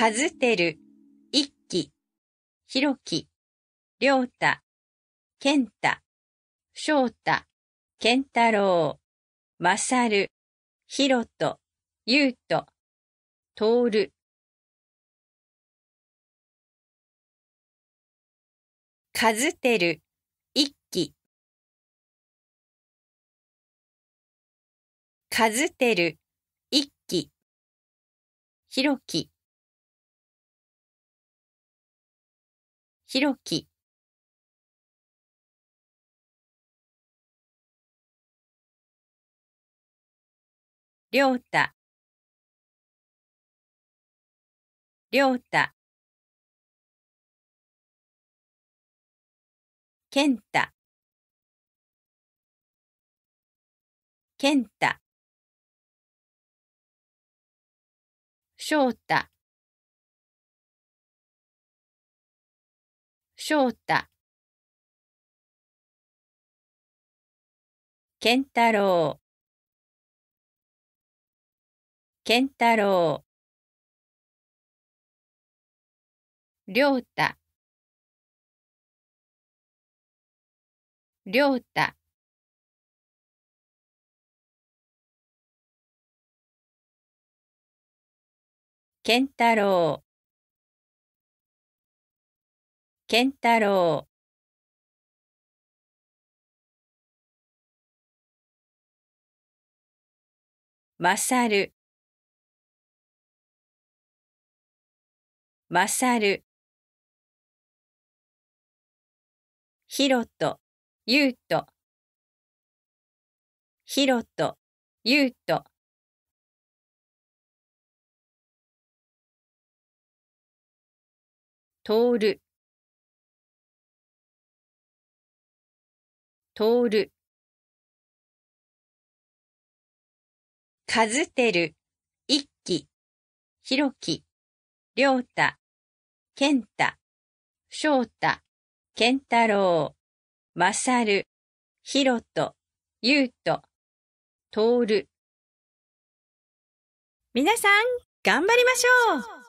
かずてる、一気、ひろき、りょうた、けんた、しょうた、けんたろう、まさる、ひろと、ゆうと、とおる。かずてる、一気。かずてる、一気。ひろき。ひろきりょうたりょうたけんたけんたしょうた翔太健太郎健太郎良太良太健太郎健太郎まさるまさるひろとゆうとひろとゆうととおる通る。かずてる、一輝、ひろき、りょうた、けんた、しょうた、けんたろう、まさる、ひろと、ゆうと、とおる。なさん、がんばりましょう